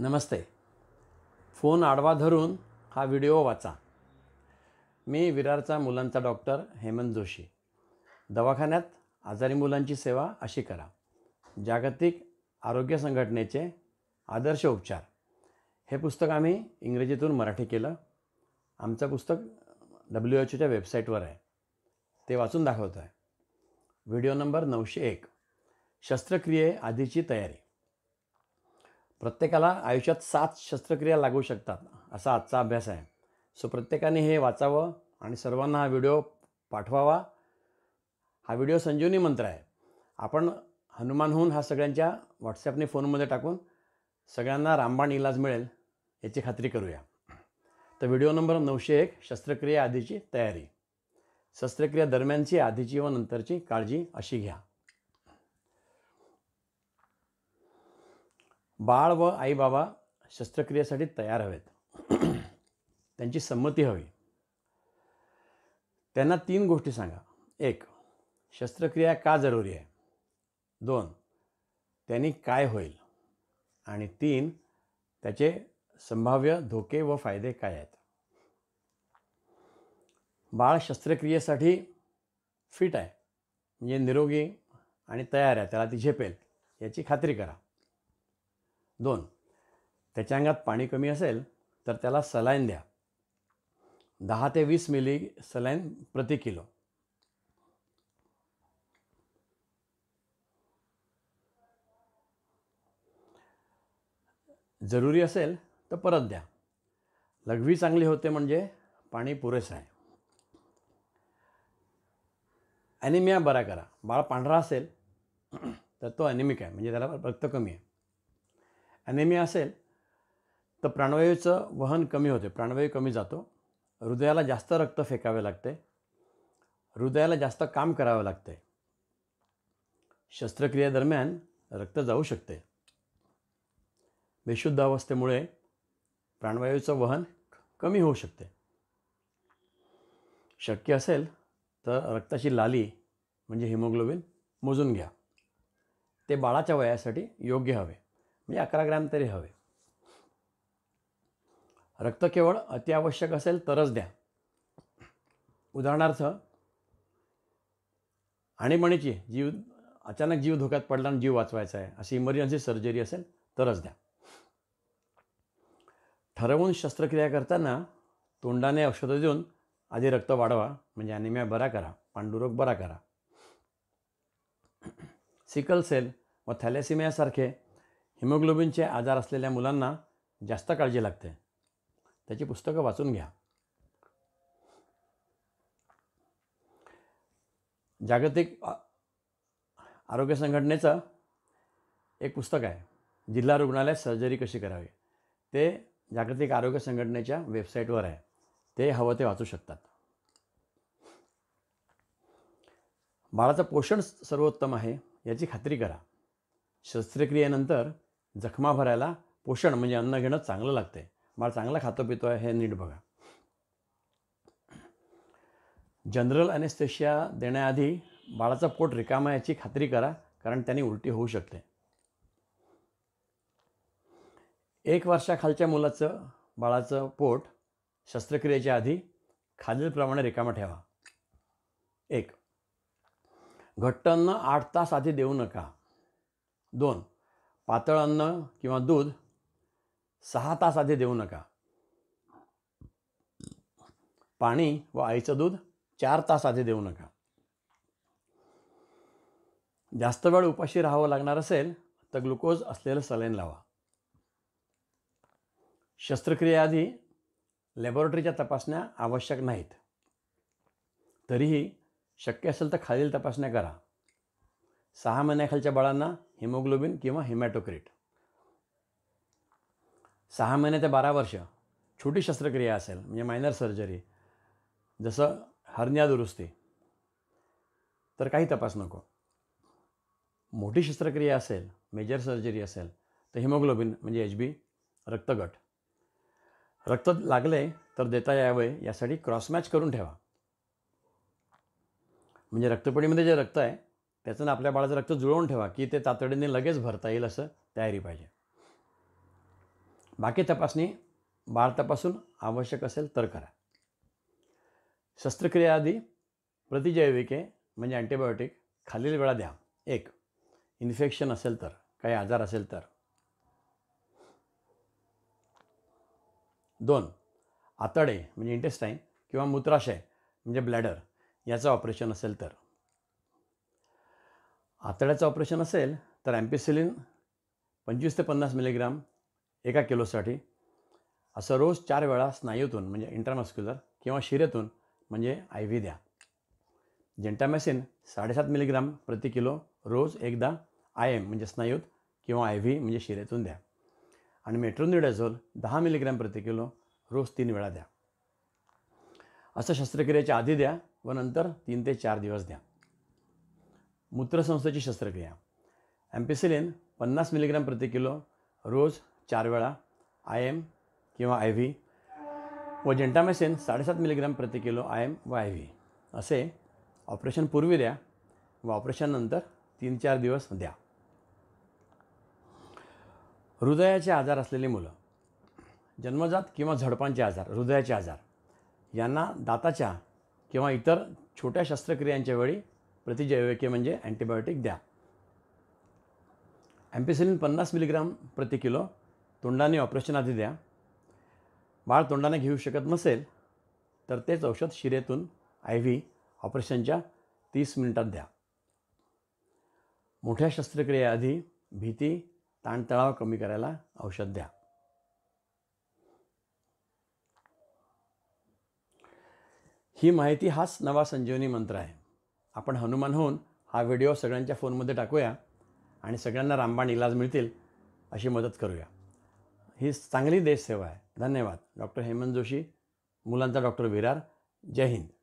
नमस्ते phone आडवा धरून हा व्हिडिओ वाचा मी विरारचा मुलांचा डॉक्टर हेमंत जोशी दवाखान्यात आजारी मुलांची सेवा अशी करा जागतिक आरोग्य संघटनेचे आदर्श उपचार हे पुस्तक आम्ही इंग्रजीतून मराठी केलं आमचं पुस्तक डब्ल्यू एच ओच्या वेबसाईटवर आहे ते वाचून दाखवतो आहे व्हिडिओ नंबर नऊशे एक आधीची तयारी प्रत्येकाला आयुष्यात सात शस्त्रक्रिया लागू शकतात असा आजचा अभ्यास आहे सो प्रत्येकाने हे वाचावं आणि सर्वांना हा व्हिडिओ पाठवावा हा व्हिडिओ संजीवनी मंत्र आहे आपण हनुमानहून हा सगळ्यांच्या व्हॉट्सॲपने फोनमध्ये टाकून सगळ्यांना रामबाण इलाज मिळेल याची खात्री करूया तर व्हिडिओ नंबर नऊशे एक शस्त्रक्रिया आधीची तयारी शस्त्रक्रिया दरम्यानची आधीची व नंतरची काळजी अशी घ्या बाळ व आई बाबा शस्त्रक्रियेसाठी तयार हवेत त्यांची संमती हवी त्यांना तीन गोष्टी सांगा एक शस्त्रक्रिया का जरुरी आहे दोन त्यांनी काय होईल आणि तीन त्याचे संभाव्य धोके व फायदे काय आहेत बाळ शस्त्रक्रियेसाठी फिट आहे म्हणजे निरोगी आणि तयार आहे त्याला ती झेपेल याची खात्री करा दोन त्याच्या अंगात पाणी कमी असेल तर त्याला सलाईन द्या दहा ते वीस मिली सलाईन प्रति किलो जरूरी असेल तर परत द्या लघवी चांगली होते म्हणजे पाणी पुरेसं आहे ॲनिमिया बरा करा बाळ पांढरा असेल तर तो ॲनिमिक आहे म्हणजे त्याला रक्त कमी आहे अनेमिया असेल तर प्राणवायूचं वहन कमी होते प्राणवायू कमी जातो हृदयाला जास्त रक्त फेकावे लागते हृदयाला जास्त काम करावे लागते शस्त्रक्रियेदरम्यान रक्त जाऊ शकते बेशुद्ध अवस्थेमुळे प्राणवायूचं वहन कमी होऊ शकते शक्य असेल तर रक्ताची लाली म्हणजे हिमोग्लोबिन मोजून घ्या ते बाळाच्या वयासाठी योग्य हवे म्हणजे अकरा ग्रॅम तरी हवे रक्त केवळ अत्यावश्यक असेल तरच द्या उदाहरणार्थ आणीमणीची जीव अचानक जीव धोक्यात पडला आणि जीव वाचवायचा आहे अशी इमर्जन्सी सर्जरी असेल तरच द्या ठरवून शस्त्रक्रिया करताना तोंडाने औषधं देऊन आधी रक्त वाढवा म्हणजे अनिमिया बरा करा पांडुरोग बरा करा सिकल सेल व थॅलेसिमियासारखे हिमोग्लोबिनचे आजार असलेल्या मुलांना जास्त काळजी लागते त्याची पुस्तकं वाचून घ्या जागतिक आरोग्य संघटनेचं एक पुस्तक आहे जिल्हा रुग्णालयात सर्जरी कशी करावी ते जागतिक आरोग्य संघटनेच्या वेबसाईटवर आहे ते हवं ते वाचू शकतात बाळाचं पोषण सर्वोत्तम आहे याची खात्री करा शस्त्रक्रियेनंतर जखमा भरायला पोषण म्हणजे अन्न घेणं चांगलं लागतं आहे मला चांगला खातो पितो आहे हे नीट बघा जनरल अनेस्थेशिया देण्याआधी बाळाचा पोट रिकामा याची खात्री करा कारण त्यांनी उलटी होऊ शकते एक वर्षाखालच्या मुलाचं बाळाचं पोट शस्त्रक्रियेच्या आधी खालीलप्रमाणे रिकामा ठेवा एक घट्ट अन्न आठ तास आधी देऊ नका दोन पातळ अन्न किंवा दूध सहा तास आधी देऊ नका पाणी व आईचं दूध चार तास आधी देऊ नका जास्त वेळ उपाशी राहावं लागणार असेल तर ग्लुकोज असलेलं सलाईन लावा शस्त्रक्रियेआधी लॅबोरेटरीच्या तपासण्या आवश्यक नाहीत तरीही शक्य असेल तर खालील तपासण्या करा सहा महिन्याखालच्या बाळांना हिमोग्लोबिन किंवा हिमॅटोक्रिट सहा महिने ते बारा वर्ष छोटी शस्त्रक्रिया असेल म्हणजे मायनर सर्जरी जसं हर्निया दुरुस्ती तर काही तपास नको मोठी शस्त्रक्रिया असेल मेजर सर्जरी असेल तर हिमोग्लोबिन म्हणजे एच बी रक्तगट रक्त लागले तर देता यावे यासाठी क्रॉसमॅच करून ठेवा म्हणजे रक्तपेढीमध्ये जे रक्त आहे त्याचं आपल्या बाळाचं रक्त जुळवून ठेवा की ते तातडीने लगेच भरता येईल असं तयारी पाहिजे बाकी तपासणी बाळ तपासून आवश्यक असेल तर करा शस्त्रक्रियाआधी प्रतिजैविके म्हणजे अँटीबायोटिक खालील वेळा द्या एक इन्फेक्शन असेल तर काही आजार असेल तर दोन आतडे म्हणजे इंटेस्टाईन किंवा मूत्राशय म्हणजे ब्लॅडर याचं ऑपरेशन असेल तर आतड्याचं ऑपरेशन असेल तर ॲम्पिसिलिन पंचवीस ते पन्नास मिलीग्राम एका किलोसाठी असं रोज चार वेळा स्नायूतून म्हणजे इंटरमस्क्युलर किंवा शिरेतून म्हणजे आय व्ही द्या जेंटामॅसिन साडेसात मिलीग्राम प्रति किलो रोज एकदा आय एम म्हणजे स्नायूत किंवा आय व्ही म्हणजे शिरेतून द्या आणि मेट्रोनिडाझोल दहा मिलीग्रॅम प्रति किलो रोज तीन वेळा द्या असं शस्त्रक्रियेच्या आधी द्या व नंतर तीन ते चार दिवस द्या मूत्रसंस्थेची शस्त्रक्रिया ॲम्पिसिलिन पन्नास मिलीग्राम प्रति किलो रोज चार वेळा आय एम किंवा आय व्ही व जेंटामेसेन साडेसात मिलीग्राम प्रति किलो आय एम व आय व्ही असे ऑपरेशन पूर्वी द्या व ऑपरेशननंतर तीन चार दिवस द्या हृदयाचे आजार असलेली मुलं जन्मजात किंवा झडपांचे आजार हृदयाचे आजार यांना दाताच्या किंवा इतर छोट्या शस्त्रक्रियांच्या वेळी प्रतिजैविके म्हणजे अँटीबायोटिक द्या ॲम्पिसिलिन पन्नास मिलीग्राम प्रति किलो तोंडाने ऑपरेशन आधी द्या बाळ तोंडाने घेऊ शकत नसेल तर तेच औषध शिरेतून आय व्ही ऑपरेशनच्या तीस मिनिटात द्या मोठ्या शस्त्रक्रियेआधी भीती ताणतळाव कमी करायला औषध द्या ही माहिती हाच नवा संजीवनी मंत्र आहे आपण हनुमान होऊन हा व्हिडिओ सगळ्यांच्या फोनमध्ये टाकूया आणि सगळ्यांना रामबाण इलाज मिळतील अशी मदत करूया ही चांगली देशसेवा आहे धन्यवाद डॉक्टर हेमंत जोशी मुलांचा डॉक्टर विरार जय हिंद